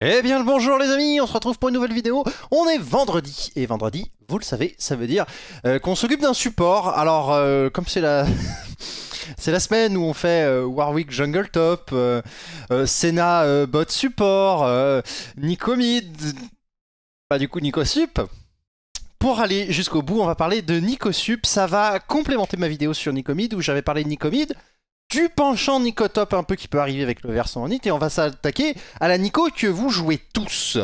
Eh bien le bonjour les amis, on se retrouve pour une nouvelle vidéo. On est vendredi, et vendredi, vous le savez, ça veut dire euh, qu'on s'occupe d'un support. Alors, euh, comme c'est la... c'est la semaine où on fait euh, Warwick Jungle Top, Senna Bot Support, Nicomide. Bah du coup Nicosup. pour aller jusqu'au bout, on va parler de Nicosup. Ça va complémenter ma vidéo sur Nicomide où j'avais parlé de Nicomid du penchant top un peu qui peut arriver avec le versant en et on va s'attaquer à la Nico que vous jouez tous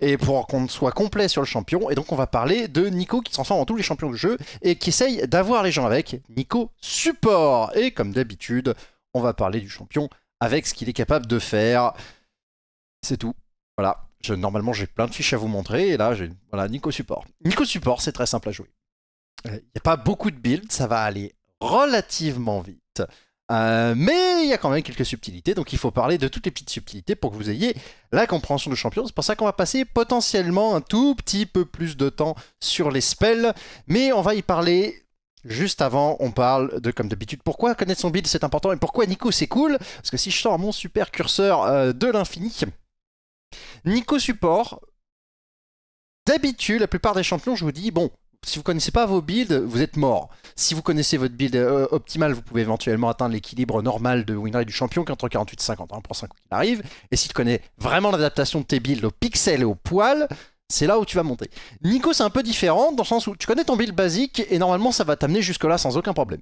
et pour qu'on soit complet sur le champion et donc on va parler de Nico qui se transforme en tous les champions du jeu et qui essaye d'avoir les gens avec Nico support et comme d'habitude on va parler du champion avec ce qu'il est capable de faire c'est tout voilà normalement j'ai plein de fiches à vous montrer et là j'ai voilà Nico support Nico support c'est très simple à jouer il euh, n'y a pas beaucoup de builds ça va aller relativement vite euh, mais il y a quand même quelques subtilités, donc il faut parler de toutes les petites subtilités pour que vous ayez la compréhension de champion. C'est pour ça qu'on va passer potentiellement un tout petit peu plus de temps sur les spells, mais on va y parler Juste avant, on parle de, comme d'habitude, pourquoi connaître son build c'est important et pourquoi Nico c'est cool. Parce que si je sors mon super curseur euh, de l'infini, Nico support, d'habitude, la plupart des champions, je vous dis, bon, si vous connaissez pas vos builds, vous êtes mort. Si vous connaissez votre build euh, optimal, vous pouvez éventuellement atteindre l'équilibre normal de winrate du champion qui est entre 48 et 50 hein, pour 5 arrive. Et si tu connais vraiment l'adaptation de tes builds aux pixels et aux poils, c'est là où tu vas monter. Nico, c'est un peu différent dans le sens où tu connais ton build basique et normalement ça va t'amener jusque-là sans aucun problème.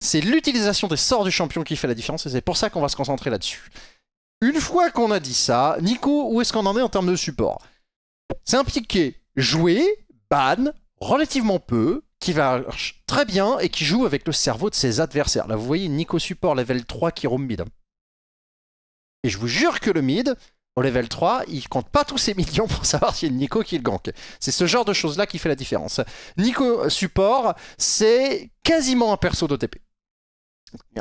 C'est l'utilisation des sorts du champion qui fait la différence et c'est pour ça qu'on va se concentrer là-dessus. Une fois qu'on a dit ça, Nico, où est-ce qu'on en est en termes de support C'est impliqué jouer, ban relativement peu, qui va très bien et qui joue avec le cerveau de ses adversaires. Là, vous voyez Nico Support level 3 qui roam mid. Et je vous jure que le mid, au level 3, il compte pas tous ses millions pour savoir si c'est Nico qui le gank. C'est ce genre de choses-là qui fait la différence. Nico Support, c'est quasiment un perso d'OTP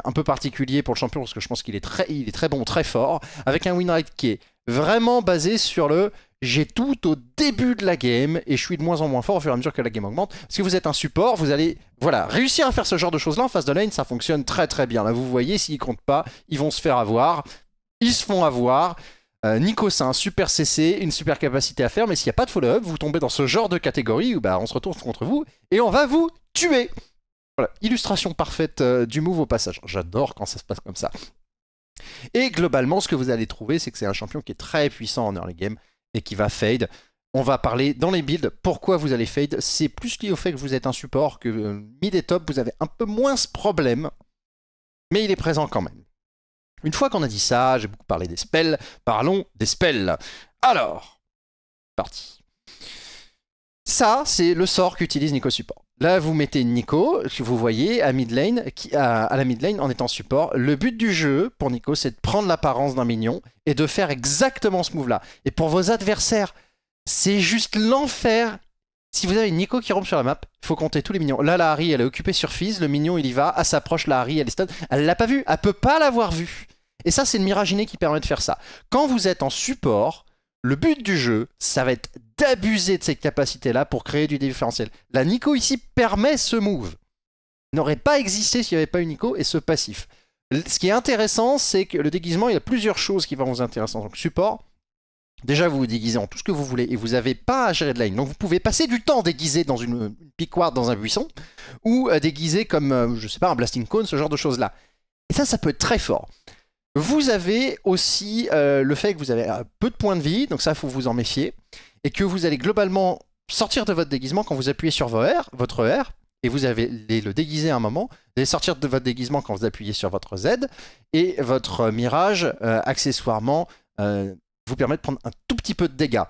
un peu particulier pour le champion parce que je pense qu'il est très, est très bon, très fort, avec un win rate qui est vraiment basé sur le j'ai tout au début de la game et je suis de moins en moins fort au fur et à mesure que la game augmente. Parce que vous êtes un support, vous allez voilà, réussir à faire ce genre de choses-là en face de lane, ça fonctionne très très bien. Là, vous voyez, s'ils comptent pas, ils vont se faire avoir. Ils se font avoir. Euh, Nico, c'est un super CC, une super capacité à faire, mais s'il n'y a pas de follow-up, vous tombez dans ce genre de catégorie où bah, on se retourne contre vous et on va vous tuer. Voilà, illustration parfaite euh, du move au passage. J'adore quand ça se passe comme ça. Et globalement, ce que vous allez trouver, c'est que c'est un champion qui est très puissant en early game, et qui va fade. On va parler dans les builds pourquoi vous allez fade. C'est plus lié au fait que vous êtes un support que euh, mid et top, vous avez un peu moins ce problème, mais il est présent quand même. Une fois qu'on a dit ça, j'ai beaucoup parlé des spells, parlons des spells. Alors, parti. Ça, c'est le sort qu'utilise Nico Support. Là, vous mettez Nico, que vous voyez, à, mid lane, qui, à, la mid lane en étant support. Le but du jeu pour Nico, c'est de prendre l'apparence d'un minion et de faire exactement ce move-là. Et pour vos adversaires, c'est juste l'enfer. Si vous avez Nico qui rompt sur la map, il faut compter tous les minions. Là, la Harry, elle est occupée sur Fizz, le minion, il y va, elle s'approche, la Harry, elle est stun. Elle l'a pas vu, elle peut pas l'avoir vu. Et ça, c'est le miraginé qui permet de faire ça. Quand vous êtes en support, le but du jeu, ça va être d'abuser de cette capacité-là pour créer du différentiel. La Nico ici permet ce move. N'aurait pas existé s'il n'y avait pas une Nico et ce passif. Ce qui est intéressant, c'est que le déguisement, il y a plusieurs choses qui vont vous intéresser Donc support. Déjà, vous vous déguisez en tout ce que vous voulez et vous n'avez pas à gérer de line. Donc, vous pouvez passer du temps déguisé dans une, une piquoire, dans un buisson, ou déguisé comme, euh, je sais pas, un blasting cone, ce genre de choses-là. Et ça, ça peut être très fort. Vous avez aussi euh, le fait que vous avez euh, peu de points de vie, donc ça, faut vous en méfier et que vous allez globalement sortir de votre déguisement quand vous appuyez sur vos R, votre R, et vous allez le déguiser un moment, vous allez sortir de votre déguisement quand vous appuyez sur votre Z, et votre mirage, euh, accessoirement, euh, vous permet de prendre un tout petit peu de dégâts.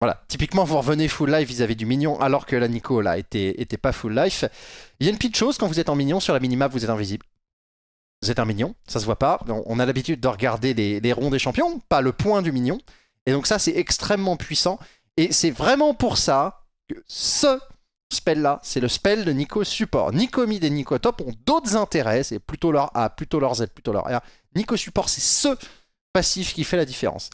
Voilà, typiquement vous revenez full life vis-à-vis du mignon alors que la Nico là était, était pas full life. Il y a une petite chose, quand vous êtes en mignon sur la minimap vous êtes invisible. Vous êtes un mignon, ça se voit pas. On a l'habitude de regarder les, les ronds des champions, pas le point du mignon. Et donc ça, c'est extrêmement puissant. Et c'est vraiment pour ça que ce spell-là, c'est le spell de Nico Support. Nico Mid et Nico top ont d'autres intérêts, c'est plutôt leur A, plutôt leur Z, plutôt leur R. Nico Support, c'est ce passif qui fait la différence.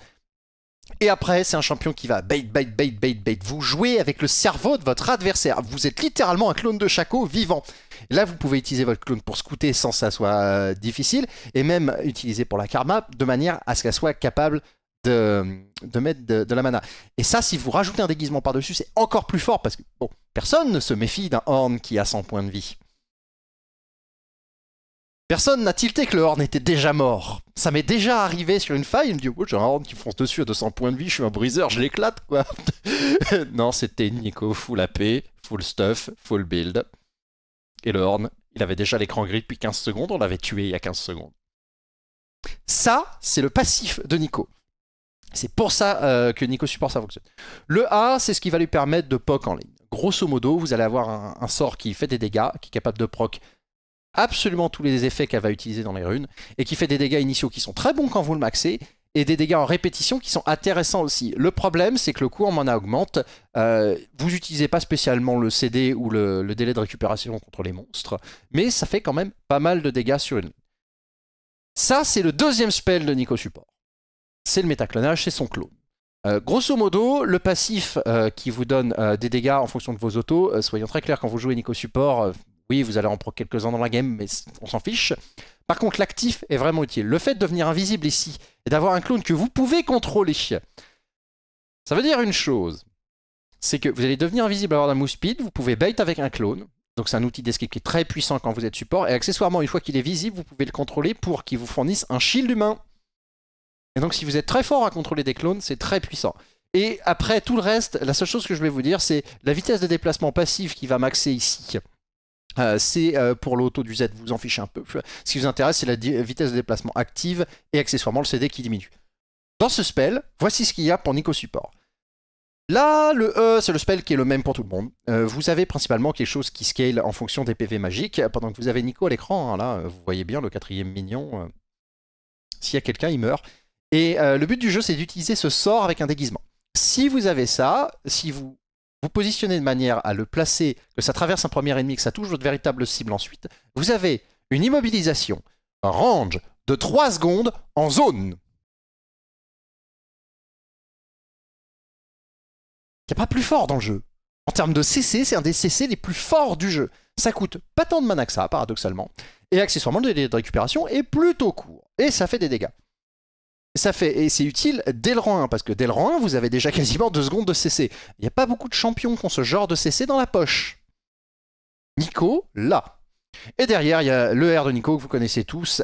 Et après, c'est un champion qui va bait, bait, bait, bait, bait. Vous jouez avec le cerveau de votre adversaire. Vous êtes littéralement un clone de Chaco vivant. Là, vous pouvez utiliser votre clone pour scouter sans que ça soit euh, difficile, et même utiliser pour la karma, de manière à ce qu'elle soit capable de, mettre de, la mana. Et ça, si vous rajoutez un déguisement par-dessus, c'est encore plus fort parce que bon, personne ne se méfie d'un Horn qui a 100 points de vie. Personne n'a tilté que le Horn était déjà mort. Ça m'est déjà arrivé sur une faille, il me dit oh, j'ai un Horn qui fonce dessus à 200 points de vie, je suis un briseur, je l'éclate quoi. non, c'était Nico, full AP, full stuff, full build. Et le Horn, il avait déjà l'écran gris depuis 15 secondes, on l'avait tué il y a 15 secondes. Ça, c'est le passif de Nico. C'est pour ça euh, que Nico Support ça fonctionne. Le A, c'est ce qui va lui permettre de proc en ligne. Grosso modo, vous allez avoir un, sort qui fait des dégâts, qui est capable de proc absolument tous les effets qu'elle va utiliser dans les runes, et qui fait des dégâts initiaux qui sont très bons quand vous le maxez, et des dégâts en répétition qui sont intéressants aussi. Le problème, c'est que le coût en mana augmente. Euh, vous n'utilisez pas spécialement le CD ou le, délai de récupération contre les monstres, mais ça fait quand même pas mal de dégâts sur une. ligne. Ça, c'est le deuxième spell de Nico Support c'est le métaclonage, c'est son clone. Euh, grosso modo, le passif euh, qui vous donne euh, des dégâts en fonction de vos autos, soyons très clairs, quand vous jouez Nico Support, oui, vous allez en prendre quelques-uns dans la game, mais on s'en fiche. Par contre, l'actif est vraiment utile. Le fait de devenir invisible ici et d'avoir un clone que vous pouvez contrôler, ça veut dire une chose c'est que vous allez devenir invisible à d'un move speed, vous pouvez bait avec un clone. Donc c'est un outil d'escape qui est très puissant quand vous êtes support. Et accessoirement, une fois qu'il est visible, vous pouvez le contrôler pour qu'il vous fournisse un shield humain. Et donc si vous êtes très fort à contrôler des clones, c'est très puissant. Et après tout le reste, la seule chose que je vais vous dire, c'est la vitesse de déplacement passive qui va maxer ici. Euh, c'est euh, pour l'auto du Z, vous en fichez un peu. Ce qui vous intéresse, c'est la vitesse de déplacement active et accessoirement le CD qui diminue. Dans ce spell, voici ce qu'il y a pour Nico Support. Là, le E, c'est le spell qui est le même pour tout le monde. Euh, vous avez principalement quelque chose qui scale en fonction des PV magiques. Pendant que vous avez Nico à l'écran, hein, là, vous voyez bien le quatrième minion. S'il y a quelqu'un, il meurt. Et euh, le but du jeu, c'est d'utiliser ce sort avec un déguisement. Si vous avez ça, si vous vous positionnez de manière à le placer, que ça traverse un premier ennemi, que ça touche votre véritable cible ensuite, vous avez une immobilisation, un range de 3 secondes en zone. Il n'y a pas plus fort dans le jeu. En termes de CC, c'est un des CC les plus forts du jeu. Ça coûte pas tant de mana que ça, paradoxalement. Et accessoirement, le délai de récupération est plutôt court. Et ça fait des dégâts ça fait, et c'est utile dès le rang 1, parce que dès le rang 1, vous avez déjà quasiment 2 secondes de CC. Il n'y a pas beaucoup de champions qui ont ce genre de CC dans la poche. Nico, là. Et derrière, il y a le R de Nico que vous connaissez tous.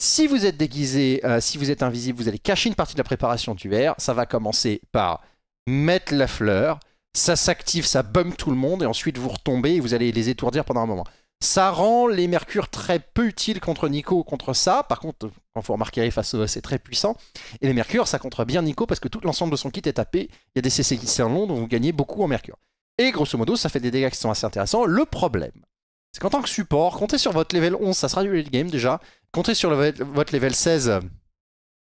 Si vous êtes déguisé, euh, si vous êtes invisible, vous allez cacher une partie de la préparation du R. Ça va commencer par mettre la fleur, ça s'active, ça bum tout le monde, et ensuite vous retombez et vous allez les étourdir pendant un moment. Ça rend les Mercures très peu utiles contre Nico, contre ça. Par contre, quand vous remarquerez face au c'est très puissant. Et les Mercures, ça contre bien Nico parce que tout l'ensemble de son kit est tapé. Il y a des CC qui sont longs, donc vous gagnez beaucoup en Mercure. Et grosso modo, ça fait des dégâts qui sont assez intéressants. Le problème, c'est qu'en tant que support, comptez sur votre level 11, ça sera du late game déjà. Comptez sur votre level 16.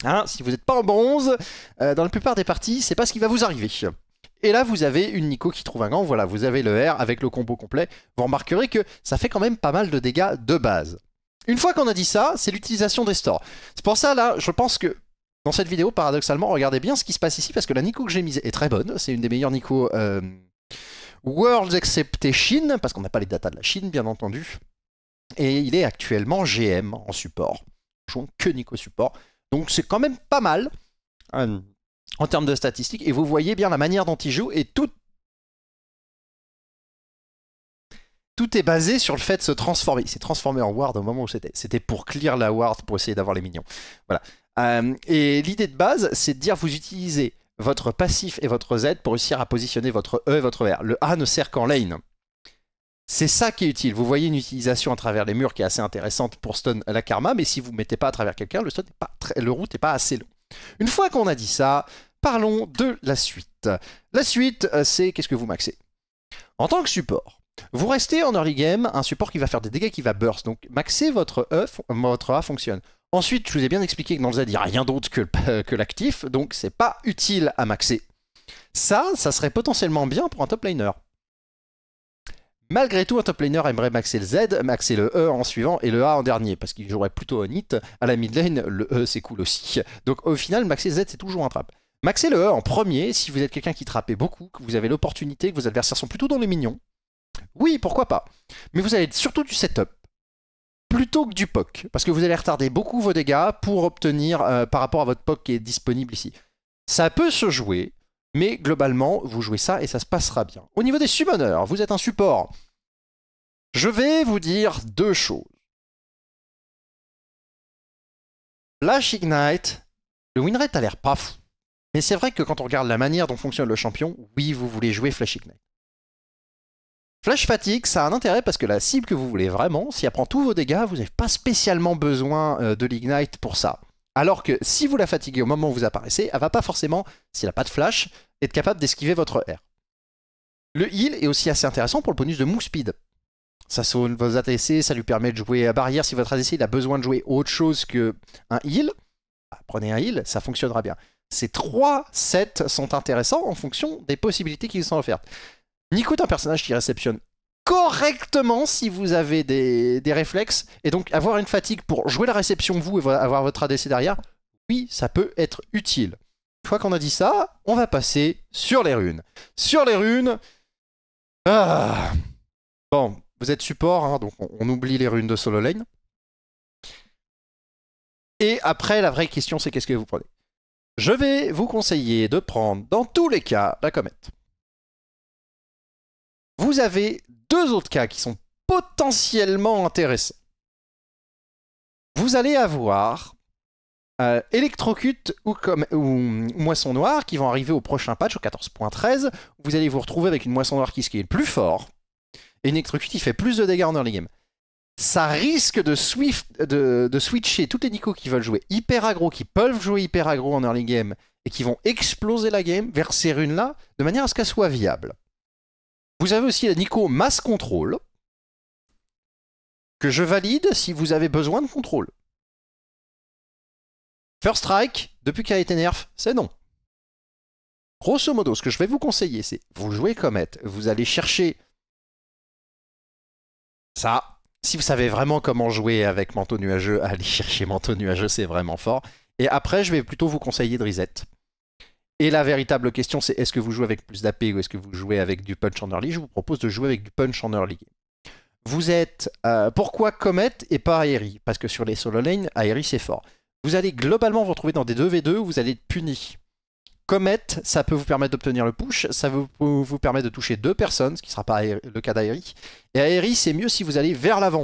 Hein, si vous n'êtes pas en bronze, euh, dans la plupart des parties, c'est pas ce qui va vous arriver. Et là, vous avez une Nico qui trouve un gant. Voilà, vous avez le R avec le combo complet. Vous remarquerez que ça fait quand même pas mal de dégâts de base. Une fois qu'on a dit ça, c'est l'utilisation des stores. C'est pour ça, là, je pense que dans cette vidéo, paradoxalement, regardez bien ce qui se passe ici, parce que la Nico que j'ai mise est très bonne. C'est une des meilleures Nico euh, Worlds, excepté Chine, parce qu'on n'a pas les datas de la Chine, bien entendu. Et il est actuellement GM en support. Je que Nico support. Donc c'est quand même pas mal. Ah, en termes de statistiques. Et vous voyez bien la manière dont il joue et tout, tout est basé sur le fait de se transformer. Il s'est transformé en Ward au moment où c'était. C'était pour clear la Ward pour essayer d'avoir les minions. Voilà. Euh, et l'idée de base, c'est de dire vous utilisez votre passif et votre Z pour réussir à positionner votre E et votre R. Le A ne sert qu'en lane. C'est ça qui est utile. Vous voyez une utilisation à travers les murs qui est assez intéressante pour stun la karma, mais si vous ne mettez pas à travers quelqu'un, le le route n'est pas assez long. Une fois qu'on a dit ça, parlons de la suite. La suite, euh, c'est qu'est-ce que vous maxez En tant que support, vous restez en early game, un support qui va faire des dégâts, qui va burst. Donc maxer votre E, votre A fonctionne. Ensuite, je vous ai bien expliqué que dans le Z, il n'y a rien d'autre euh, que, l'actif, donc c'est pas utile à maxer. Ça, ça serait potentiellement bien pour un top laner. Malgré tout, un top laner aimerait maxer le Z, maxer le E en suivant et le A en dernier, parce qu'il jouerait plutôt en hit. À la mid lane, le E c'est cool aussi. Donc au final, maxer le Z c'est toujours un trap. Maxer le E en premier si vous êtes quelqu'un qui trappait beaucoup, que vous avez l'opportunité, que vos adversaires sont plutôt dans les minions. Oui, pourquoi pas. Mais vous allez surtout du setup plutôt que du POC, parce que vous allez retarder beaucoup vos dégâts pour obtenir euh, par rapport à votre POC qui est disponible ici. Ça peut se jouer mais globalement, vous jouez ça et ça se passera bien. Au niveau des summoners, vous êtes un support. Je vais vous dire deux choses. Flash Ignite, le winrate a l'air pas fou. Mais c'est vrai que quand on regarde la manière dont fonctionne le champion, oui, vous voulez jouer Flash Ignite. Flash Fatigue, ça a un intérêt parce que la cible que vous voulez vraiment, si elle prend tous vos dégâts, vous n'avez pas spécialement besoin euh, de l'Ignite pour ça. Alors que si vous la fatiguez au moment où vous apparaissez, elle va pas forcément, s'il n'a pas de flash, être capable d'esquiver votre R. Le heal est aussi assez intéressant pour le bonus de move speed. Ça saune vos ATC, ça lui permet de jouer à barrière. Si votre ADC a besoin de jouer autre chose que un heal, bah, prenez un heal, ça fonctionnera bien. Ces trois sets sont intéressants en fonction des possibilités qui vous sont offertes. Nico est un personnage qui réceptionne correctement si vous avez des, réflexes. Et donc avoir une fatigue pour jouer la réception vous et avoir votre ADC derrière, oui, ça peut être utile. Une fois qu'on a dit ça, on va passer sur les runes. Sur les runes... Ah, bon, vous êtes support, hein, donc on, on, oublie les runes de solo lane. Et après, la vraie question, c'est qu'est-ce que vous prenez Je vais vous conseiller de prendre, dans tous les cas, la comète vous avez deux autres cas qui sont potentiellement intéressants. Vous allez avoir Electrocut euh, ou, Moisson Noire qui vont arriver au prochain patch, au 14.13. Vous allez vous retrouver avec une Moisson Noire qui, est le plus fort. Et une Electrocute qui fait plus de dégâts en early game. Ça risque de, switcher toutes les Nico qui veulent jouer hyper Agro, qui peuvent jouer hyper aggro en early game et qui vont exploser la game vers ces runes-là de manière à ce qu'elle soit viable. Vous avez aussi la Nico Mass Control, que je valide si vous avez besoin de contrôle. First Strike, depuis qu'elle a été nerf, c'est non. Grosso modo, ce que je vais vous conseiller, c'est vous jouez Comet, vous allez chercher ça. Si vous savez vraiment comment jouer avec Manteau Nuageux, allez chercher Manteau Nuageux, c'est vraiment fort. Et après, je vais plutôt vous conseiller de et la véritable question, c'est est-ce que vous jouez avec plus d'AP ou est-ce que vous jouez avec du punch en early Je vous propose de jouer avec du punch en early. Vous êtes. Euh, pourquoi Comet et pas Aerie Parce que sur les solo lanes, Aerie c'est fort. Vous allez globalement vous retrouver dans des 2v2 où vous allez être puni. Comet, ça peut vous permettre d'obtenir le push, ça vous, vous permet de toucher deux personnes, ce qui ne sera pas le cas d'Aerie. Et Aerie, c'est mieux si vous allez vers l'avant.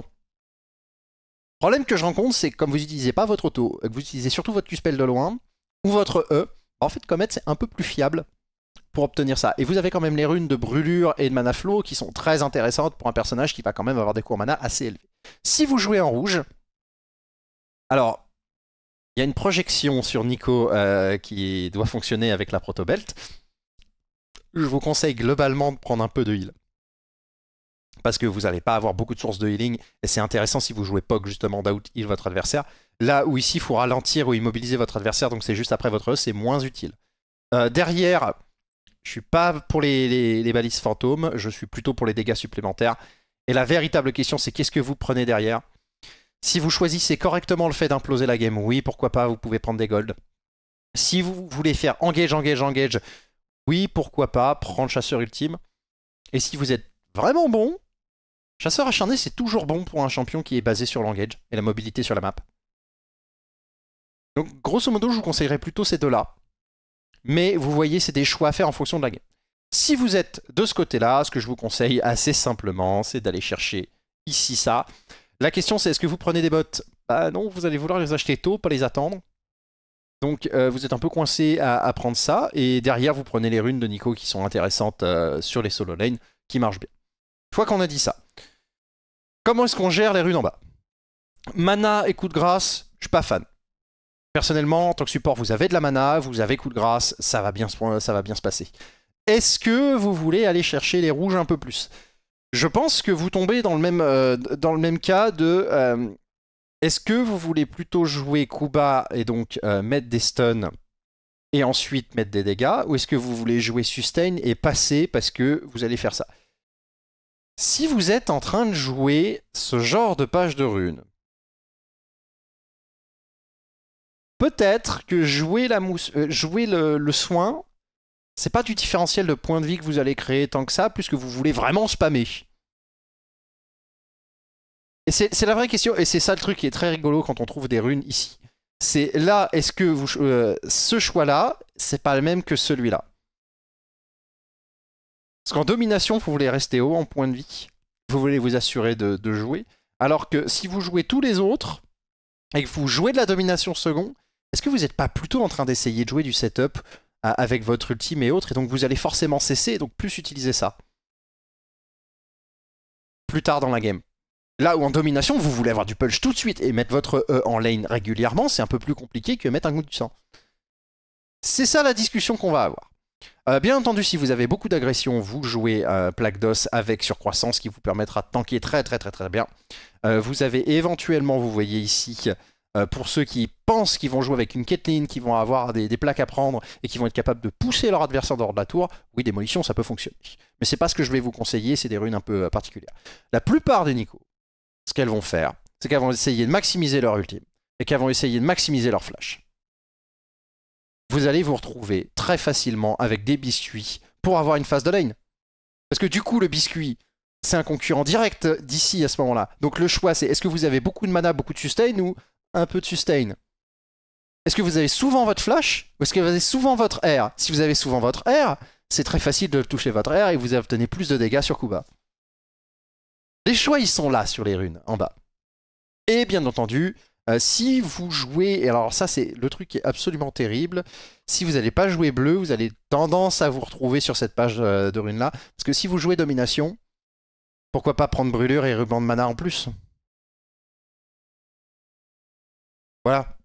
Le problème que je rencontre, c'est que comme vous n'utilisez pas votre auto, que vous utilisez surtout votre Q-Spell de loin, ou votre E, en fait, Comet, c'est un peu plus fiable pour obtenir ça. Et vous avez quand même les runes de brûlure et de mana flow qui sont très intéressantes pour un personnage qui va quand même avoir des cours mana assez élevés. Si vous jouez en rouge, alors il y a une projection sur Nico euh, qui doit fonctionner avec la Proto Belt. Je vous conseille globalement de prendre un peu de heal parce que vous n'allez pas avoir beaucoup de sources de healing, et c'est intéressant si vous jouez pog justement d'out heal votre adversaire. Là où ici, il faut ralentir ou immobiliser votre adversaire, donc c'est juste après votre E, c'est moins utile. Euh, derrière, je suis pas pour les, balises fantômes, je suis plutôt pour les dégâts supplémentaires. Et la véritable question, c'est qu'est-ce que vous prenez derrière Si vous choisissez correctement le fait d'imploser la game, oui, pourquoi pas, vous pouvez prendre des golds. Si vous voulez faire engage, engage, engage, oui, pourquoi pas, prendre chasseur ultime. Et si vous êtes vraiment bon, Chasseur acharné, c'est toujours bon pour un champion qui est basé sur l'engage et la mobilité sur la map. Donc grosso modo, je vous conseillerais plutôt ces deux-là. Mais vous voyez, c'est des choix à faire en fonction de la game. Si vous êtes de ce côté-là, ce que je vous conseille assez simplement, c'est d'aller chercher ici ça. La question c'est, est-ce que vous prenez des bots Bah non, vous allez vouloir les acheter tôt, pas les attendre. Donc euh, vous êtes un peu coincé à, prendre ça, et derrière vous prenez les runes de Nico qui sont intéressantes euh, sur les solo lanes, qui marchent bien. Une fois qu'on a dit ça, Comment est-ce qu'on gère les runes en bas Mana et coup de grâce, je suis pas fan. Personnellement, en tant que support, vous avez de la mana, vous avez coup de grâce, ça va bien, se passer. Est-ce que vous voulez aller chercher les rouges un peu plus Je pense que vous tombez dans le même, euh, dans le même cas de... Euh, est-ce que vous voulez plutôt jouer Kuba et donc euh, mettre des stuns et ensuite mettre des dégâts Ou est-ce que vous voulez jouer sustain et passer parce que vous allez faire ça si vous êtes en train de jouer ce genre de page de runes, peut-être que jouer, euh, le, soin, c'est pas du différentiel de point de vie que vous allez créer tant que ça, puisque vous voulez vraiment spammer. Et c'est la vraie question, et c'est ça le truc qui est très rigolo quand on trouve des runes ici. C'est là, est-ce que euh, ce choix-là, c'est pas le même que celui-là parce qu'en domination, vous voulez rester haut en point de vie. Vous voulez vous assurer de, jouer. Alors que si vous jouez tous les autres et que vous jouez de la domination second, est-ce que vous n'êtes pas plutôt en train d'essayer de jouer du setup euh, avec votre ultime et autres Et donc vous allez forcément cesser et donc plus utiliser ça. Plus tard dans la game. Là où en domination, vous voulez avoir du punch tout de suite et mettre votre E en lane régulièrement, c'est un peu plus compliqué que mettre un goût du sang. C'est ça la discussion qu'on va avoir. Euh, bien entendu, si vous avez beaucoup d'agressions, vous jouez euh, plaque d'os avec surcroissance qui vous permettra de tanker très très très très bien. Euh, vous avez éventuellement, vous voyez ici, euh, pour ceux qui pensent qu'ils vont jouer avec une Caitlyn, qui vont avoir des, plaques à prendre et qui vont être capables de pousser leur adversaire dehors de la tour, oui, démolition, ça peut fonctionner. Mais c'est pas ce que je vais vous conseiller, c'est des runes un peu particulières. La plupart des Nico, ce qu'elles vont faire, c'est qu'elles vont essayer de maximiser leur ultime et qu'elles vont essayer de maximiser leur flash vous allez vous retrouver très facilement avec des biscuits pour avoir une phase de lane. Parce que du coup, le biscuit, c'est un concurrent direct d'ici à ce moment-là. Donc le choix, c'est est-ce que vous avez beaucoup de mana, beaucoup de sustain ou un peu de sustain Est-ce que vous avez souvent votre flash ou est-ce que vous avez souvent votre air Si vous avez souvent votre air, c'est très facile de toucher votre air et vous obtenez plus de dégâts sur Kuba. Les choix, ils sont là sur les runes, en bas. Et bien entendu, euh, si vous jouez, et alors ça c'est le truc qui est absolument terrible, si vous n'allez pas jouer bleu, vous allez tendance à vous retrouver sur cette page euh, de runes là Parce que si vous jouez domination, pourquoi pas prendre brûlure et ruban de mana en plus Voilà.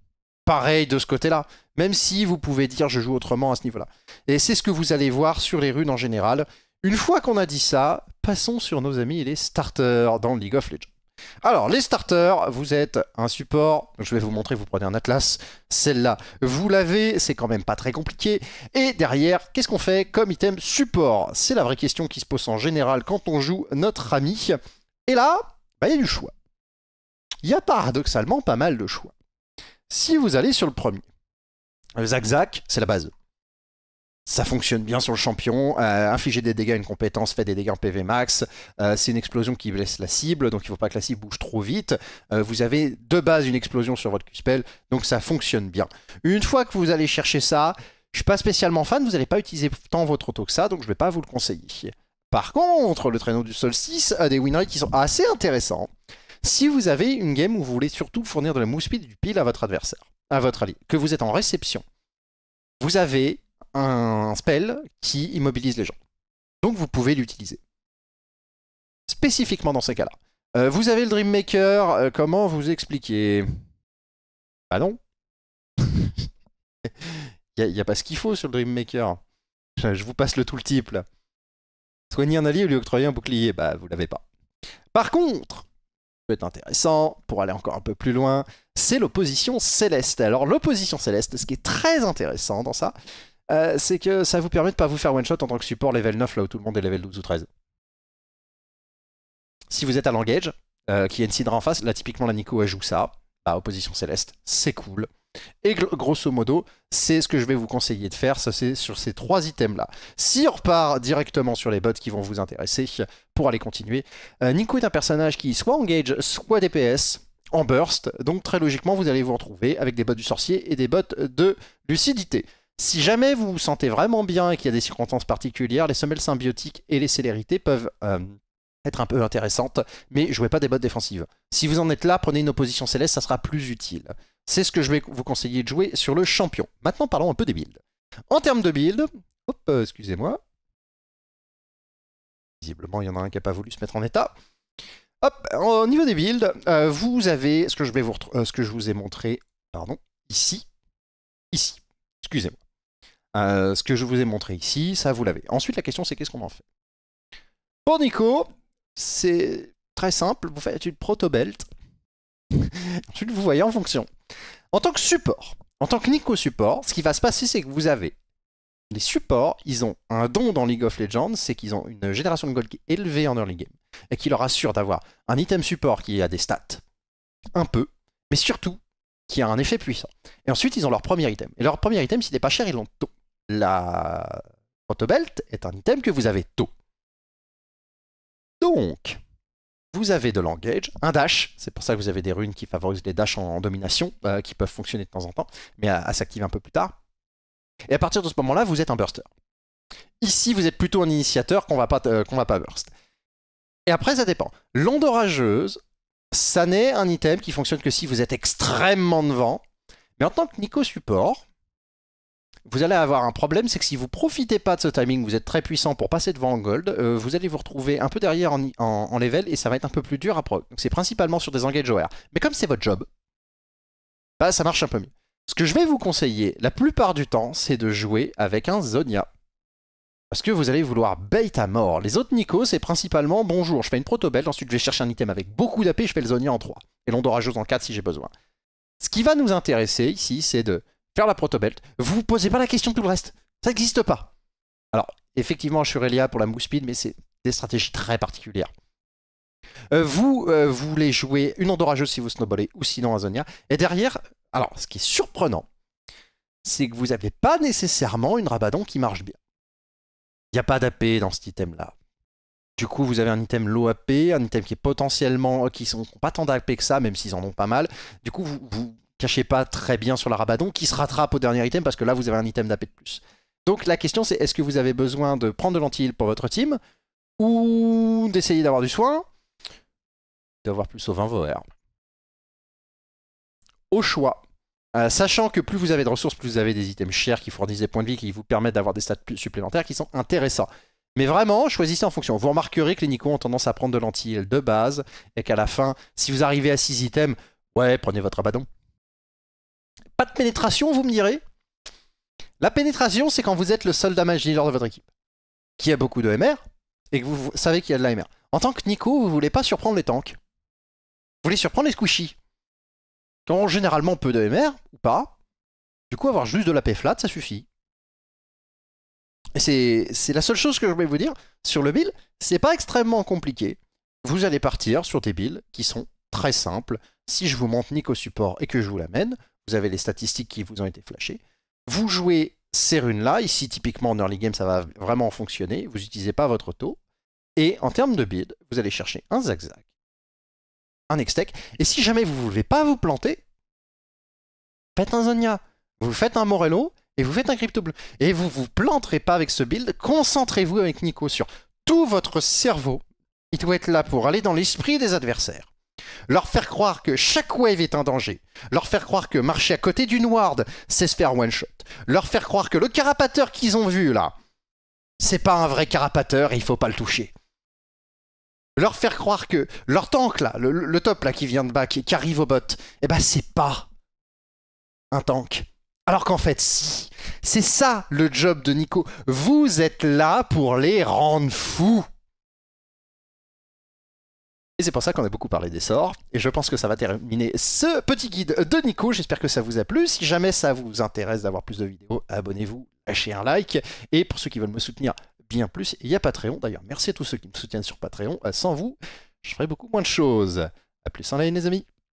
Pareil de ce côté-là. Même si vous pouvez dire je joue autrement à ce niveau-là. Et c'est ce que vous allez voir sur les runes en général. Une fois qu'on a dit ça, passons sur nos amis les starters dans League of Legends. Alors, les starters, vous êtes un support. Je vais vous montrer, vous prenez un atlas. Celle-là, vous l'avez, c'est quand même pas très compliqué. Et derrière, qu'est-ce qu'on fait comme item support C'est la vraie question qui se pose en général quand on joue notre ami. Et là, bah, il y a du choix. Il y a paradoxalement pas mal de choix. Si vous allez sur le premier, Zack Zack, c'est la base ça fonctionne bien sur le champion. Euh, infliger des dégâts à une compétence fait des dégâts en PV max. Euh, c'est une explosion qui blesse la cible, donc il ne faut pas que la cible bouge trop vite. Euh, vous avez de base une explosion sur votre Q-Spell, donc ça fonctionne bien. Une fois que vous allez chercher ça, je suis pas spécialement fan, vous n'allez pas utiliser tant votre auto que ça, donc je ne vais pas vous le conseiller. Par contre, le traîneau du sol 6 a des win qui sont assez intéressants si vous avez une game où vous voulez surtout fournir de la mousse speed du pile à votre adversaire, à votre allié, que vous êtes en réception. Vous avez un spell qui immobilise les gens. Donc vous pouvez l'utiliser. Spécifiquement dans ces cas-là. Euh, vous avez le Dreammaker. Euh, comment vous expliquer Bah non. Il n'y a, pas ce qu'il faut sur le Dreammaker. Je, vous passe le tout le type Soigner un allié ou lui octroyer un bouclier, bah vous l'avez pas. Par contre, peut être intéressant pour aller encore un peu plus loin, c'est l'opposition céleste. Alors l'opposition céleste, ce qui est très intéressant dans ça, euh, c'est que ça vous permet de pas vous faire one shot en tant que support level 9 là où tout le monde est level 12 ou 13. Si vous êtes à l'engage, euh, qui est une en face, là typiquement la Nico elle joue ça, à bah, opposition céleste, c'est cool. Et grosso modo, c'est ce que je vais vous conseiller de faire, ça c'est sur ces trois items-là. Si on repart directement sur les bots qui vont vous intéresser pour aller continuer, euh, Nico est un personnage qui soit engage, soit DPS, en burst, donc très logiquement vous allez vous retrouver avec des bots du sorcier et des bots de lucidité. Si jamais vous vous sentez vraiment bien et qu'il y a des circonstances particulières, les semelles symbiotiques et les célérités peuvent euh, être un peu intéressantes, mais jouez pas des bottes défensives. Si vous en êtes là, prenez une opposition céleste, ça sera plus utile. C'est ce que je vais vous conseiller de jouer sur le champion. Maintenant, parlons un peu des builds. En termes de build, euh, excusez-moi. Visiblement, il y en a un qui n'a pas voulu se mettre en état. Hop, au niveau des builds, euh, vous avez ce que, je vais vous, ce que je vous ai montré, pardon, ici, ici, excusez-moi. Euh, ce que je vous ai montré ici, ça vous l'avez. Ensuite, la question c'est qu'est-ce qu'on en fait Pour Nico, c'est très simple, vous faites une proto belt. ensuite vous voyez en fonction. En tant que support, en tant que Nico support, ce qui va se passer c'est que vous avez les supports, ils ont un don dans League of Legends, c'est qu'ils ont une génération de gold qui est élevée en early game et qui leur assure d'avoir un item support qui a des stats, un peu, mais surtout qui a un effet puissant. Et ensuite, ils ont leur premier item. Et leur premier item, s'il n'est pas cher, ils l'ont tôt la Protobelt est un item que vous avez tôt. Donc, vous avez de l'engage, un dash, c'est pour ça que vous avez des runes qui favorisent les dashs en, domination, euh, qui peuvent fonctionner de temps en temps, mais à, s'activer un peu plus tard. Et à partir de ce moment-là, vous êtes un burster. Ici, vous êtes plutôt un initiateur qu'on va pas qu'on va pas burst. Et après, ça dépend. L'onde orageuse, ça n'est un item qui fonctionne que si vous êtes extrêmement devant. Mais en tant que Nico support, vous allez avoir un problème, c'est que si vous profitez pas de ce timing, vous êtes très puissant pour passer devant en gold, euh, vous allez vous retrouver un peu derrière en, level et ça va être un peu plus dur à Donc c'est principalement sur des engage OR. Mais comme c'est votre job, bah, ça marche un peu mieux. Ce que je vais vous conseiller, la plupart du temps, c'est de jouer avec un Zonia. Parce que vous allez vouloir bait à mort. Les autres Nico, c'est principalement bonjour, je fais une belt, ensuite je vais chercher un item avec beaucoup d'AP, je fais le Zonia en 3. Et l'ondorageuse en 4 si j'ai besoin. Ce qui va nous intéresser ici, c'est de faire la protobelt, vous vous posez pas la question de tout le reste. Ça n'existe pas. Alors, effectivement, je suis pour la mousse speed, mais c'est des stratégies très particulières. Euh, euh, vous voulez jouer une endorageuse si vous snowballez ou sinon Azonia. Et derrière, alors ce qui est surprenant, c'est que vous n'avez pas nécessairement une Rabadon qui marche bien. Il n'y a pas d'AP dans cet item-là. Du coup, vous avez un item low AP, un item qui est potentiellement, qui sont pas tant d'AP que ça, même s'ils en ont pas mal. Du coup, vous, cachez pas très bien sur la Rabadon, qui se rattrape au dernier item parce que là vous avez un item d'AP de plus. Donc la question c'est est-ce que vous avez besoin de prendre de lanti pour votre team ou d'essayer d'avoir du soin D'avoir plus au 20 herbes Au choix. Euh, sachant que plus vous avez de ressources, plus vous avez des items chers qui fournissent des points de vie, qui vous permettent d'avoir des stats supplémentaires qui sont intéressants. Mais vraiment, choisissez en fonction. Vous remarquerez que les nico ont tendance à prendre de lanti de base et qu'à la fin, si vous arrivez à 6 items, ouais, prenez votre Rabadon. Pas de pénétration, vous me direz La pénétration, c'est quand vous êtes le seul damage de votre équipe, qui a beaucoup de MR, et que vous savez qu'il y a de la MR. En tant que Nico, vous voulez pas surprendre les tanks. Vous voulez surprendre les squishy, qui ont généralement peu de MR, ou pas. Du coup, avoir juste de la paix flat, ça suffit. c'est la seule chose que je vais vous dire sur le build. C'est pas extrêmement compliqué. Vous allez partir sur des builds qui sont très simples. Si je vous monte Nico support et que je vous l'amène, vous avez les statistiques qui vous ont été flashées. Vous jouez ces runes-là. Ici, typiquement, en early game, ça va vraiment fonctionner. Vous n'utilisez pas votre taux. Et en termes de build, vous allez chercher un zigzag, un extec. Et si jamais vous ne voulez pas vous planter, faites un Zonia, vous faites un Morello et vous faites un Crypto Bleu. Et vous vous planterez pas avec ce build. Concentrez-vous avec Nico sur tout votre cerveau. Il doit être là pour aller dans l'esprit des adversaires leur faire croire que chaque wave est un danger, leur faire croire que marcher à côté d'une ward, c'est se faire one shot, leur faire croire que le carapateur qu'ils ont vu là, c'est pas un vrai carapateur et il faut pas le toucher. Leur faire croire que leur tank là, le, top là qui vient de bas, qui, arrive au bot, eh ben c'est pas un tank. Alors qu'en fait, si. C'est ça le job de Nico. Vous êtes là pour les rendre fous. Et c'est pour ça qu'on a beaucoup parlé des sorts. Et je pense que ça va terminer ce petit guide de Nico. J'espère que ça vous a plu. Si jamais ça vous intéresse d'avoir plus de vidéos, abonnez-vous, lâchez un like. Et pour ceux qui veulent me soutenir bien plus, il y a Patreon. D'ailleurs, merci à tous ceux qui me soutiennent sur Patreon. Euh, sans vous, je ferais beaucoup moins de choses. A plus en ligne, les amis.